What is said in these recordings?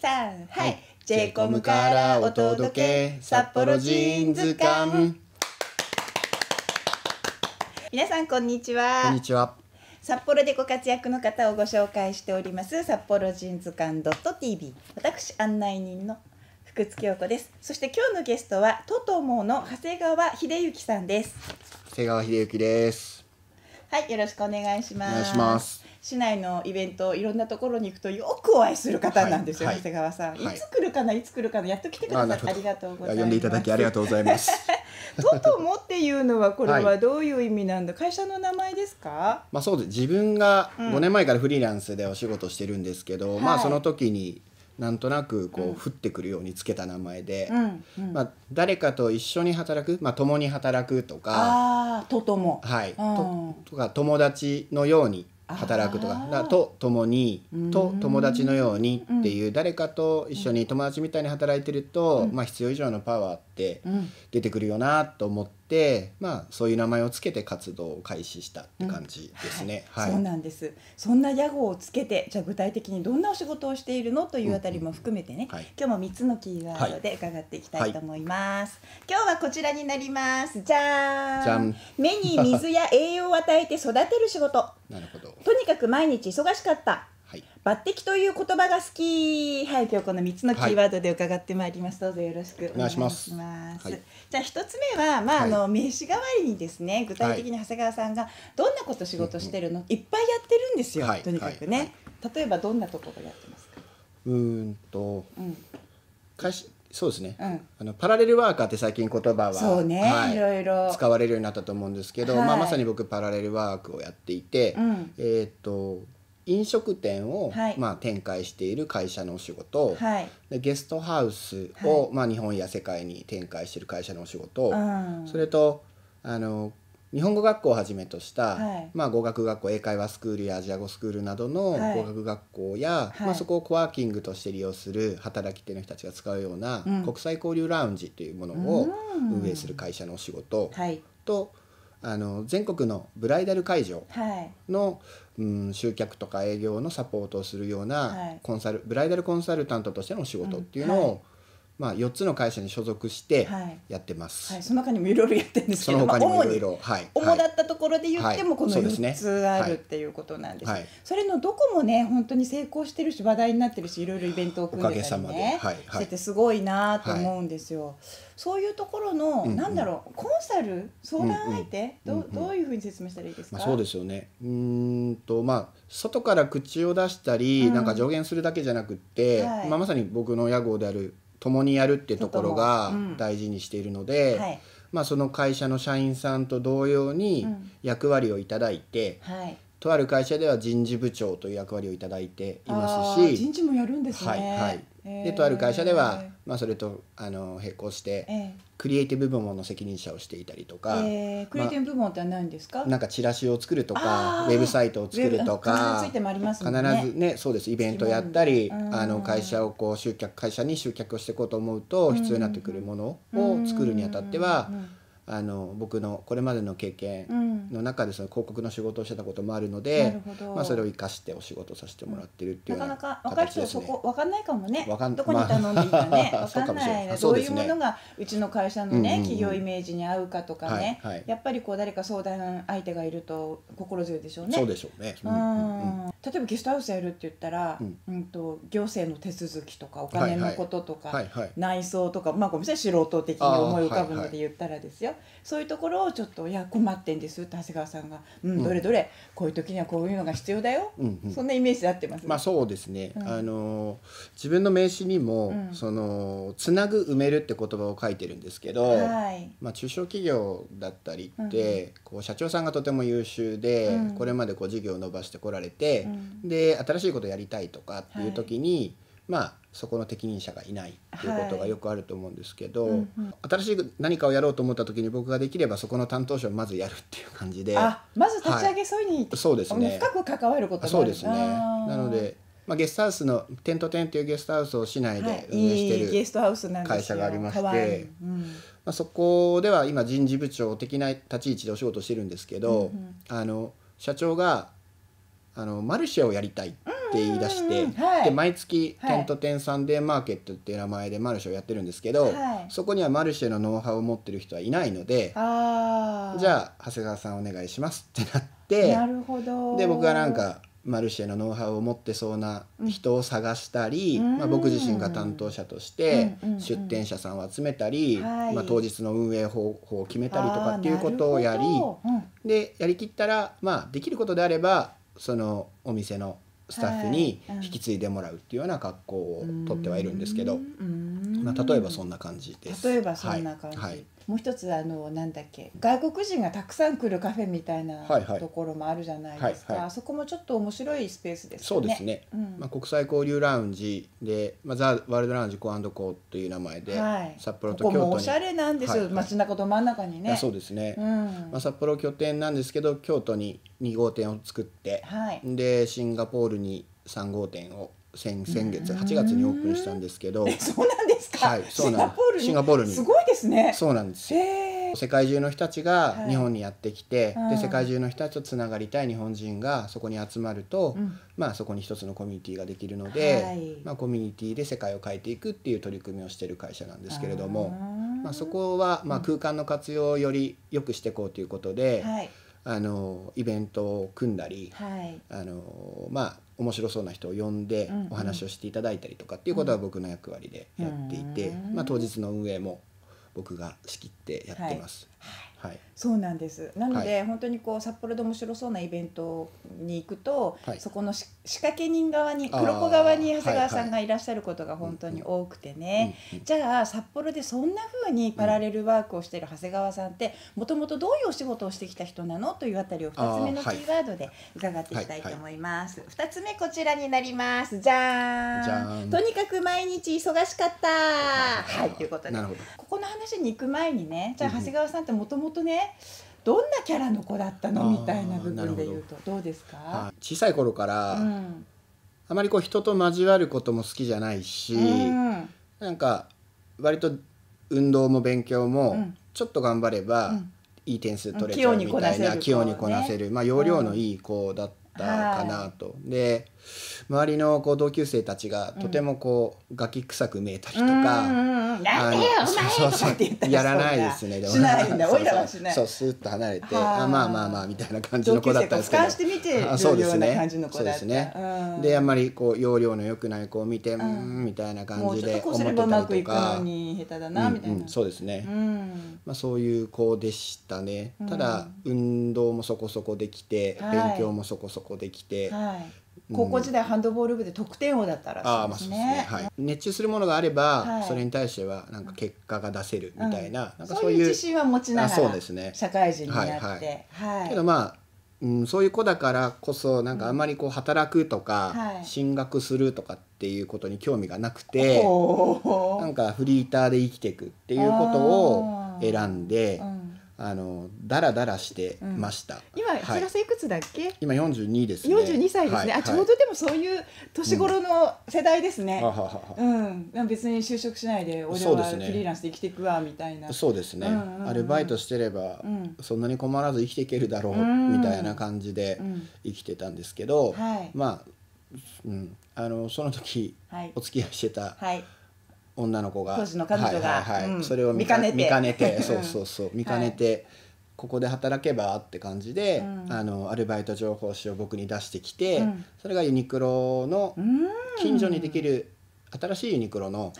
さん、はい。ジェイコムからお届け札幌ジーンズ館。皆さんこんにちは。こんにちは。札幌でご活躍の方をご紹介しております札幌ジーンズ館ドットティービー。私案内人の福津京子ですそして今日のゲストはトトモの長谷川秀幸さんです長谷川秀幸ですはいよろしくお願いしますお願いします市内のイベントいろんなところに行くとよくお会いする方なんですよ、はい、長谷川さん、い、つ来るかないつ来るかなやっと来てくださってありがとうございます呼んでいただきありがとうございますトトモっていうのはこれはどういう意味なんだ、会社の名前ですかまあそうです自分が5年前からフリーランスでお仕事してるんですけど、うん、まあその時になんとなくこう降ってくるようにつけた名前で、うんうん、まあ、誰かと一緒に働く、まあ、共に働くとか「ああ、ととも」はい、ととか友達のように働くとかなと共にと友達のようにっていう誰かと一緒に友達みたいに働いてると、まあ、必要以上のパワーって出てくるよなと思って、まあ、そういう名前をつけて活動を開始したって感じですね。そうなんですそんな屋号をつけてじゃあ具体的にどんなお仕事をしているのというあたりも含めてね、はい、今日も三つのキーワードで伺っていきたいと思います。今日はこちらになりますじゃん目に水や栄養を与えて育てる仕事なるほどとにかく毎日忙しかった、はい、抜擢という言葉が好きはい今日この三つのキーワードで伺ってまいります、はい、どうぞよろしくお願いしますじゃあ1つ目は、まあ、あの名刺代わりにですね具体的に長谷川さんがどんなこと仕事してるの、い、っぱいやってるんですよ、とにかくね、例えばどんなところやってますかうんと、うん、会社そうですね、うん、あのパラレルワーカーって最近言葉はそうね、はい、いろいろ使われるようになったと思うんですけど、はい、まあ、まさに僕パラレルワークをやっていて、うん、えっ、ー、と飲食店を、はい、まあ、展開している会社のお仕事、はい、でゲストハウスを、まあ、日本や世界に展開している会社のお仕事、うん、それとあの日本語学校をはじめとした、はい、まあ、語学学校英会話スクールやアジア語スクールなどの語学学校や、はい、まあ、そこをコワーキングとして利用する働き手の人たちが使うような、国際交流ラウンジというものを運営する会社のお仕事と、あの全国のブライダル会場の、はい、うん、集客とか営業のサポートをするようなコンサル、ブライダルコンサルタントとしてのお仕事っていうのを、うんまあ、四つの会社に所属してやってます、はい、はい、その中にもいろいろやってるんですけどその他にもいろいろ、はい、主だったところで言ってもこの4つあるっていうことなんです,、はいそれのどこもね本当に成功してるし話題になってるしいろいろイベントを組んでたりね、はいしててすごいなと思うんですよ。そういうところの、うなんだろうコンサル相談相手、どどういうふうに説明したらいいですか、そうですよねうんとまあ外から口を出したり、なんか助言するだけじゃなくって、まあ、まさに僕の屋号である共にやるってところが大事にしているので、うんまあ、その会社の社員さんと同様に役割をいただいて、うんはい、とある会社では人事部長という役割をいただいていますし人事もやるんですね、はい、はい、でとある会社では、まあ、それとあの並行して、クリエイティブ部門の責任者をしていたりとか、クリエイティブ部門って何ですか、まあ、なんかチラシを作るとかウェブサイトを作るとか必ずねそうですイベントやったりあの会社をこう集客会社に集客をしていこうと思うと必要になってくるものを作るにあたっては、うんあの僕のこれまでの経験の中でその広告の仕事をしてたこともあるので、うん、まあ、それを生かしてお仕事させてもらってるっていう、ね、なかなか分かる人そこ分かんないかもねどこに頼んでいいかね、まあ、分かんないそう、ね、どういうものがうちの会社のね、うんうん、企業イメージに合うかとかね、はいはい、やっぱりこう誰か相談相手がいると心強いでしょうね。そうでしょうね、うんうん、例えばゲストハウスやるって言ったら、うんと行政の手続きとかお金のこととか、はいはい、内装とか、まあ、ごめんなさい素人的に思い浮かぶので言ったらですよ。そういうところをちょっと「いや困ってんです」長谷川さんが「うんどれどれ、こういう時にはこういうのが必要だよ」うんうんそんなイメージで合ってます、まあそうですね、うんあの自分の名刺にも、うんそのつなぐ埋めるって言葉を書いてるんですけど、はいまあ、中小企業だったりって、こう社長さんがとても優秀で、うんこれまでこう事業を伸ばしてこられて、うんで新しいことやりたいとかっていう時に、まあそこの適任者がいないっていうことがよくあると思うんですけど、はいうんうん、新しい何かをやろうと思った時に僕ができればそこの担当者をまずやるっていう感じでまず立ち上げそうに、はい、そうですね深く関わることそうですねなのでまあ、ゲストハウスのテントテンというゲストハウスを市内で運営している会社がありまして、いいうん、まあ、そこでは今人事部長的な立ち位置でお仕事してるんですけど、うんうん、あの社長があのマルシェをやりたいってって言い出して、はい、で毎月点と点サンデーマーケットっていう名前でマルシェをやってるんですけど、はい、そこにはマルシェのノウハウを持ってる人はいないので、じゃあ長谷川さんお願いしますってなってなるほどで僕がなんかマルシェのノウハウを持ってそうな人を探したり、うん、まあ、僕自身が担当者として出店者さんを集めたり、うんうんうん、まあ、当日の運営方法を決めたりとかっていうことをやり、うん、でやりきったら、まあ、できることであればそのお店のスタッフに引き継いでもらうっていうような格好をとってはいるんですけど、はい、まあ、例えばそんな感じです例えばそんな感じ、はい、もう一つあのなんだっけ外国人がたくさん来るカフェみたいなところもあるじゃないですか、はいはい、あそこもちょっと面白いスペースですねそうですね、うん、まあ、国際交流ラウンジで、まあ、ザ・ワールドラウンジコアンドコという名前で、札幌と京都にここもおしゃれなんですよ、はい街中ど真ん中にねそうですね、うん、まあ、札幌拠点なんですけど京都に2号店を作って、でシンガポールに3号店を先先月8月にオープンしたんですけどそうなんですか、はい、そうなんシンガポールにすごいですねそうなんですよ世界中の人たちが日本にやってきて、はい、で世界中の人たちとつながりたい日本人がそこに集まると、うん、まあ、そこに一つのコミュニティができるので、はい、まあ、コミュニティで世界を変えていくっていう取り組みをしてる会社なんですけれどもまあ、そこはまあ空間の活用をより良くしていこうということで。うんはいあのイベントを組んだり、はい、あのまあ面白そうな人を呼んでお話をしていただいたりとかっていうことは僕の役割でやっていて、うんまあ、当日の運営も僕が仕切ってやってます。はい、はいそうなんですなので、はい、本当にこう札幌で面白そうなイベントに行くと、はい、そこの仕掛け人側に黒子側に長谷川さんがいらっしゃることが本当に多くてね、はいはい、じゃあ札幌でそんな風にパラレルワークをしている長谷川さんってもともとどういうお仕事をしてきた人なのというあたりを2つ目のキーワードで伺っていきたいと思います。2つ目こちらになりますじゃんとにかく毎日忙しかったはいということでここの話に行く前にねじゃあ長谷川さんってもともとねどんなキャラの子だったのみたいな部分で言うとどうですか、はい、小さい頃から、うん、あまりこう人と交わることも好きじゃないし、うん、なんか割と運動も勉強もちょっと頑張れば、いい点数取れちゃうみたいな器用にこなせる、まあ、容量のいい子だったったかなと、はい、で周りのこう同級生たちがとてもこう、うん、ガキ臭く見えたりとか「やってよお前!」やらないですねでもしないんだおいらはしないそうスーッと離れて「あまあまあまあ」みたいな感じの子だったんですけど同級生がそうですねそうですねであんまりこう容量の良くない子を見て「うん」みたいな感じで思ってたりとかもうちょ下手だなみたいなそうですねまあそういう子でしたねただ運動もそこそこできて勉強もそこそここできて、はい高校時代ハンドボール部で得点王だったらしいですね,、まあ、そうですね、熱中するものがあれば、はい、それに対してはなんか結果が出せるみたいなうん、なんかそういう自信は持ちながら、ね、社会人になって、はいはいはい、けどまあうん、そういう子だからこそなんかあんまりこう働くとか、進学するとかっていうことに興味がなくて、なんかフリーターで生きていくっていうことを選んで、あのだらだらしてました。うん、今千賀いくつだっけ？はい、今四十二です四十二歳ですね。はい、あちょうどでもそういう年頃の世代ですね。うん、別に就職しないで俺はフリーランスで生きていくわみたいな。そうですね。アルバイトしてれば、そんなに困らず生きていけるだろうみたいな感じで生きてたんですけど、はい、まあ、うん、あのその時、お付き合いしてた。はい女の子が当時の彼女が、はいはいはい、うんそれを見かねて見かねて そうそうそう見かねて、ここで働けばって感じで、うんあのアルバイト情報誌を僕に出してきて、うんそれがユニクロの近所にできる新しいユニクロの,、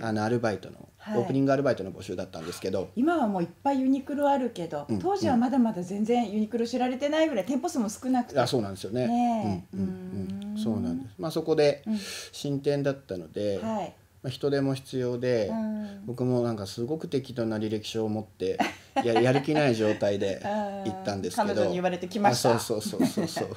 あのアルバイトの、はいオープニングアルバイトの募集だったんですけど、今はもういっぱいユニクロあるけど、うん当時はまだまだ全然ユニクロ知られてないぐらい店舗数も少なくてあそうなんですよねねうんうんうん、そうなんです、まあ、そこで進展だったので、はいまあ、人手も必要で、うん、僕もなんかすごく適当な履歴書を持ってや やる気ない状態で行ったんですけど彼女に言われてきましたそうそうそうそうそう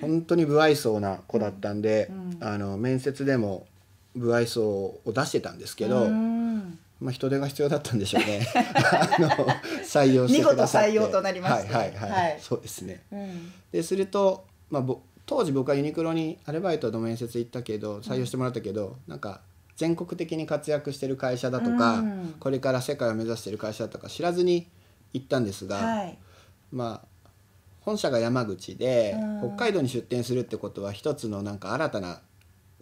本当に不愛想な子だったんで、うん、あの面接でも不愛想を出してたんですけど。うんまあ、人手が必要だったんでしょうね。あの採用してくださって。見事採用となりましはいはいはい。はい、そうですね。うん、ですると、まあ、ぼ当時僕はユニクロにアルバイトの面接行ったけど採用してもらったけど、なんか全国的に活躍してる会社だとか、うん、これから世界を目指してる会社だとか知らずに行ったんですが、はい、まあ本社が山口で、うん、北海道に出店するってことは一つのなんか新たな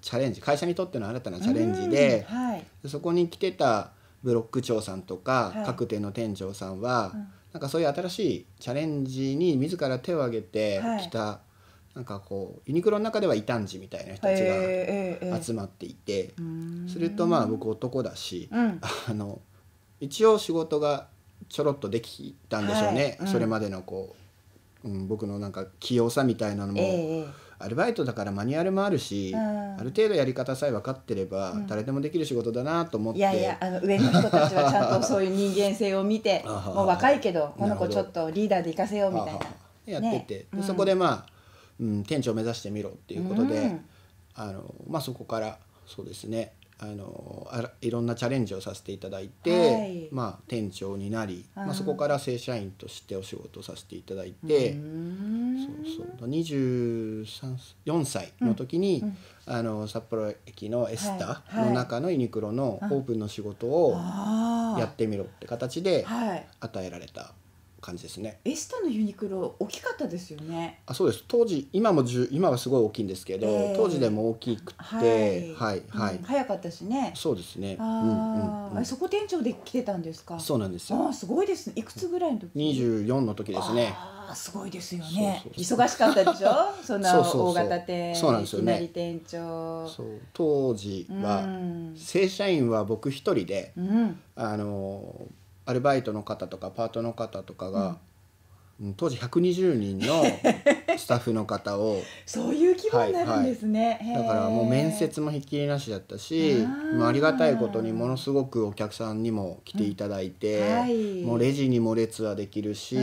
チャレンジ会社にとっての新たなチャレンジで、うんはい、そこに来てたブロック長さんとか、はい、各店の店長さんは、うん、なんかそういう新しいチャレンジに自ら手を挙げてきたなんかこうユニクロの中では異端児みたいな人たちが集まっていて、するとまあ僕男だし、あの一応仕事がちょろっとできたんでしょうね、それまでのこう、うん、僕のなんか器用さみたいなのも、アルバイトだからマニュアルもあるし、ある程度やり方さえ分かってれば、誰でもできる仕事だなと思って、いやいやあの上の人たちはちゃんとそういう人間性を見て もう若いけどこの子ちょっとリーダーで行かせようみたいな。やってて、ね、そこでまあうん、店長目指してみろっていうことで、うん、あのまあ、そこからそうですねあのあいろんなチャレンジをさせていただいて、はい、まあ、店長になりまあ、そこから正社員としてお仕事させていただいて、うん、そうそう24歳の時に、うん、あの札幌駅のエスタの中のユニクロのオープンの仕事をやってみろって形で与えられた感じですねエスタのユニクロ大きかったですよねあそうです当時今も十今はすごい大きいんですけど、えー、当時でも大きくてはいはい、はいうん、早かったしねそうですねあ、うんうん、そこ店長で来てたんですかそうなんですよあすごいですねいくつぐらいの時二十四の時ですねあ、すごいですよね忙しかったでしょ そんな大型店そうなんですよね店長当時は、正社員は僕一人で、あのアルバイトの方とかパートの方とかが、うん、当時120人の スタッフの方をそういう規模になるんですね、はいはい、だからもう面接もひっきりなしだったしあありがたいことにものすごくお客さんにも来ていただいて、うんはい、もうレジにも列はできるし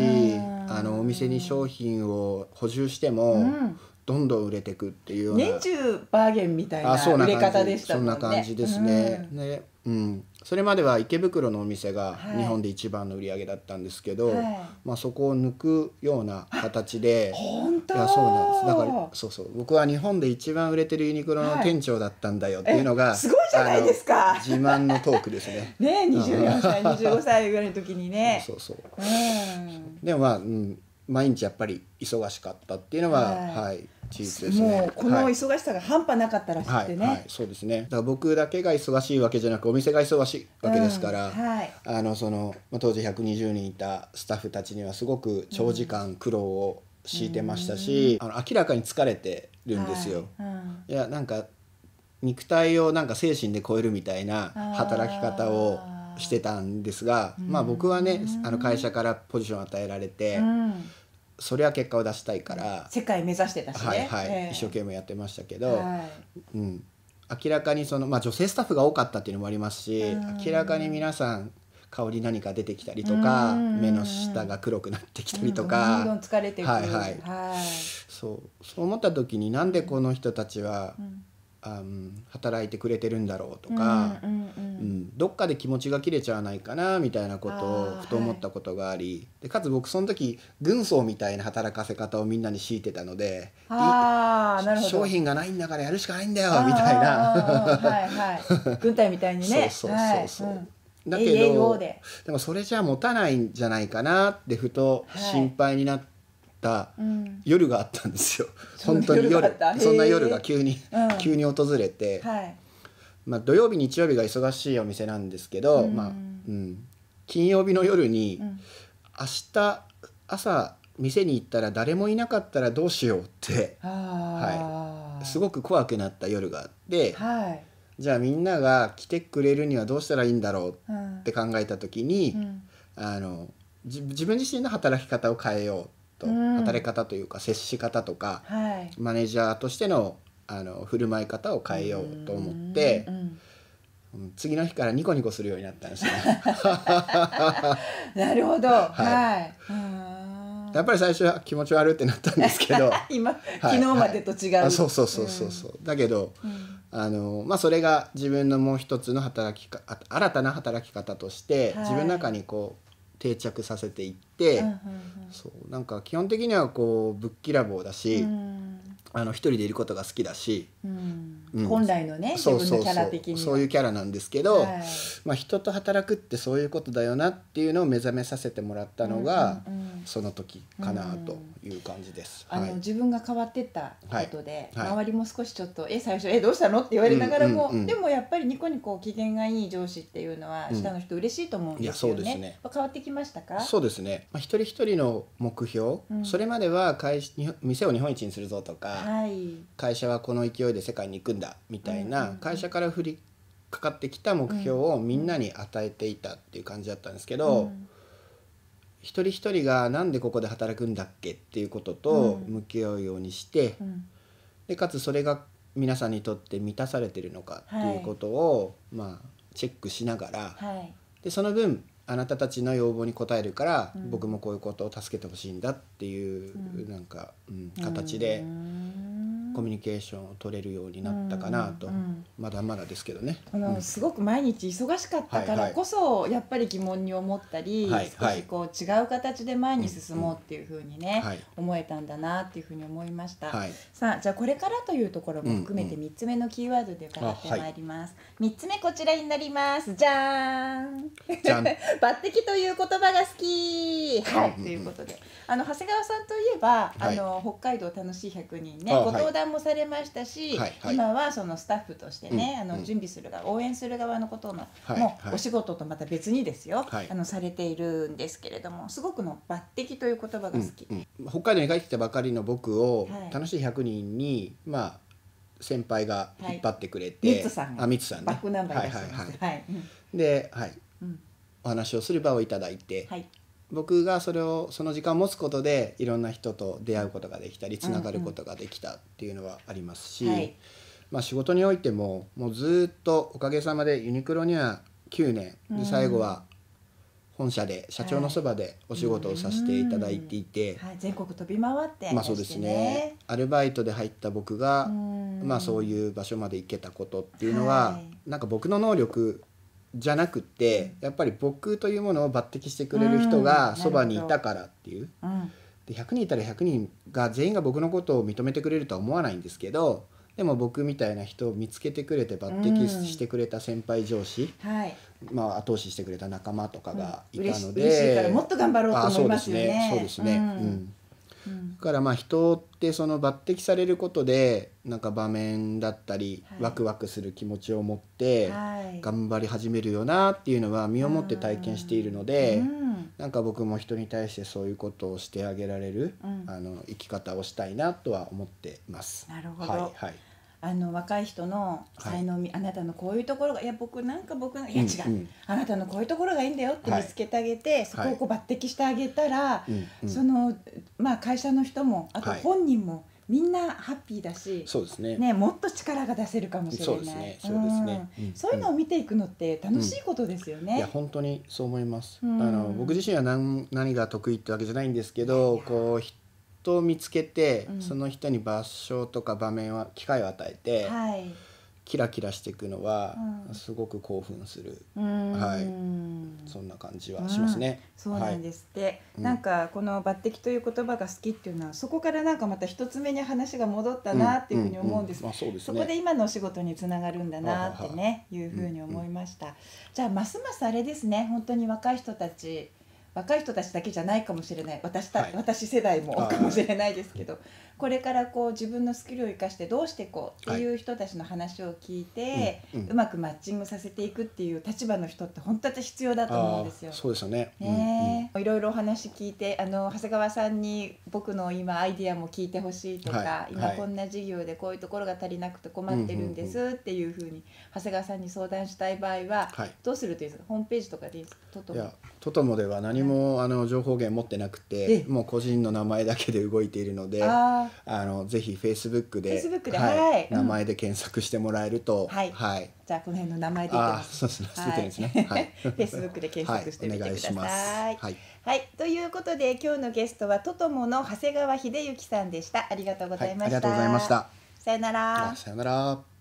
あのお店に商品を補充しても、うんどんどん売れていくっていうう年中バーゲンみたいな売れ方でしたもんねそんな感じですね、うん、ねうん、それまでは池袋のお店が日本で一番の売り上げだったんですけど、はい、まあ、そこを抜くような形で本当いやそうなんですだからそうそう僕は日本で一番売れてるユニクロの店長だったんだよっていうのが、はい、すごいじゃないですか自慢のトークですね ね24歳、うん、25歳ぐらいの時にねそう そうそう、うん、でもまあ、うん、毎日やっぱり忙しかったっていうのははい、はいですねもうこの忙しさが半端なかったらしくてね、はいはいはい、そうですねだから僕だけが忙しいわけじゃなくお店が忙しいわけですから、うんはい、あのその当時120人いたスタッフたちにはすごく長時間苦労を敷いてましたし、うん、あの明らかに疲れてるんですよ。はいうん、いやなんか肉体をなんか精神で超えるみたいな働き方をしてたんですが、まあ僕はね、あの会社からポジション与えられて。うんそりゃ結果を出したいから世界目指してたしね、はいはいえー、一生懸命やってましたけど、はい、うん、明らかにその、まあ、女性スタッフが多かったっていうのもありますし明らかに皆さん香り何か出てきたりとか目の下が黒くなってきたりとか、どんどん疲れてくるはいはい、はい、そうそう思った時になんでこの人たちは、うんあ働いてくれてるんだろうとか、うんうんうんうん、どっかで気持ちが切れちゃわないかなみたいなことをふと思ったことがあり、はい、でかつ僕その時軍曹みたいな働かせ方をみんなに強いてたのでああなるほど商品がないんだからやるしかないんだよみたいな、はいはい、軍隊みたいにね。そうそうそうそう、うんだけどでもそれじゃ持たないんじゃないかなってふと心配になって。た夜があったんですよ、う ん、本当に夜そんな夜が急に、うん、急に訪れて、はい、まあ、土曜日日曜日が忙しいお店なんですけど、うん、まあうん、金曜日の夜に、明日朝店に行ったら誰もいなかったらどうしようって、はい、すごく怖くなった夜があって、はい、じゃあみんなが来てくれるにはどうしたらいいんだろうって考えた時に、あの自分自身の働き方を変えようっと、うん、働き方というか接し方とか、はい、マネージャーとしてのあの振る舞い方を変えようと思って、うん、次の日からニコニコするようになったんですね。なるほど、はい、はい、やっぱり最初は気持ち悪いってなったんですけど 今、はい、昨日までと違う、そうそうそうそうそう、だけど、あのまあ、それが自分のもう一つの働きか新たな働き方として、自分の中にこう定着させていって、うんうんうん、そうなんか基本的にはこうぶっきらぼうだし、うあの一人でいることが好きだし、うんうん、本来のね自分のキャラ的にそういうキャラなんですけど、はい、まあ、人と働くってそういうことだよなっていうのを目覚めさせてもらったのが、うんうんその時かなという感じです。うんうんはい、あの自分が変わってったことで、はい、周りも少しちょっと「え最初えどうしたの?」って言われながらも、うんうんうん、でもやっぱりニコニコ機嫌がいい上司っていうのは下の人嬉しいと思うんですよね。うん、ね変わってきましたかそうですね、まあ、一人一人の目標、それまでは会店を日本一にするぞとか、会社はこの勢いで世界に行くんだみたいな会社から降りかかってきた目標をみんなに与えていたっていう感じだったんですけど、一人一人が何でここで働くんだっけっていうことと向き合うようにして、でかつそれが皆さんにとって満たされてるのかっていうことを、まあチェックしながら、でその分あなたたちの要望に応えるから、うん、僕もこういうことを助けてほしいんだっていう、うん、なんか、うん、形で、うんコミュニケーションを取れるようになったかなと、まだまだですけどね、あのすごく毎日忙しかったからこそやっぱり疑問に思ったり、はいはい、少しこう違う形で前に進もうっていうふうにね、はい、思えたんだなっていうふうに思いました、さあじゃあこれからというところも含めて3つ目のキーワードで伺ってまいります、うんうん、つ目こちらになりますじゃん 抜擢という言葉が好きはい、ということであの長谷川さんといえば、あの北海道楽しい100人ね、後藤談もされましたし、はいはい、今はそのスタッフとしてね、うん、あの準備する側、うん、応援する側のことの、はい、もうお仕事とまた別にですよ、はい、あのされているんですけれどもすごくの抜擢という言葉が好き、うんうん、北海道に帰ってきたばかりの僕を、楽しい100人にまあ先輩が引っ張ってくれて、はい、ミツさんあミツさんバックナンバーはいはいはい、はい、で、はいお話をする場をいただいて、はい、僕がそれをその時間を持つことでいろんな人と出会うことができたりつながることができたっていうのはありますし、うんうん、まあ、仕事においてももうずっとおかげさまでユニクロには9年で最後は本社で社長のそばでお仕事をさせていただいていて、はい、全国飛び回って、ね、まあそうですねアルバイトで入った僕が、まあ、そういう場所まで行けたことっていうのは、はい、なんか僕の能力じゃなくてやっぱり僕というものを抜擢してくれる人がそばにいたからっていう、うん、で100人いたら100人が全員が僕のことを認めてくれるとは思わないんですけどでも僕みたいな人を見つけてくれて抜擢してくれた先輩上司、うんはい、まあ、後押ししてくれた仲間とかがいたので、うん、もっと頑張ろうと思いますそうですねそうですね、うんだからまあ人ってその抜擢されることでなんか場面だったり、ワクワクする気持ちを持って頑張り始めるよなっていうのは身をもって体験しているので、なんか僕も人に対してそういうことをしてあげられる、あの生き方をしたいなとは思ってます。なるほど、はい、はいあの若い人の才能、はい、あなたのこういうところがいや僕なんか僕いや違う、うんうん、あなたのこういうところがいいんだよって見つけてあげて、はい、そこをこう抜擢してあげたら、はい、そのまあ、会社の人もあと本人も、みんなハッピーだしそうですね、ね、もっと力が出せるかもしれないそうですねそうね、うん、そういうのを見ていくのって楽しいことですよね、うん、いや本当にそう思います、うん、あの僕自身は何何が得意ってわけじゃないんですけどこうトを見つけて、うん、その人に場所とか場面は機会を与えて、はい、キラキラしていくのは、すごく興奮する、はい、そんな感じはしますね。うん、そうなんですって、はい、なんかこの「抜擢」という言葉が好きっていうのはそこからなんかまた一つ目に話が戻ったなっていうふうに思うんです,、そこで今のお仕事につながるんだなってねいうふうに思いました。じゃあますますあれですね本当に若い人たち若い人たちだけじゃないかもしれない私た、はい、私世代もかもしれないですけど、これからこう自分のスキルを生かしてどうしていこうっていう人たちの話を聞いて、はいうんうん、うまくマッチングさせていくっていう立場の人って本当は必要だと思うんですよ。そうですよねね、うんうん、いろいろお話聞いてあの長谷川さんに僕の今アイディアも聞いてほしいとか、はい、今こんな事業でこういうところが足りなくて困ってるんですっていうふうに長谷川さんに相談したい場合は、どうするというホームページとかでいいですかトトモやトトモでは何も、あの情報源持ってなくてもう個人の名前だけで動いているので。ああのぜひフェイスブックで f a c e b o o ではい、はい名前で検索してもらえると、はいはい、じゃあこの辺の名前であそうですね、はい、フェイスブックで検索してみてくださいはお願しますはい、はい、ということで今日のゲストはトトモの長谷川秀幸さんでした。ありがとうございました。はいありがとうございまし。た。さよなら。さよなら。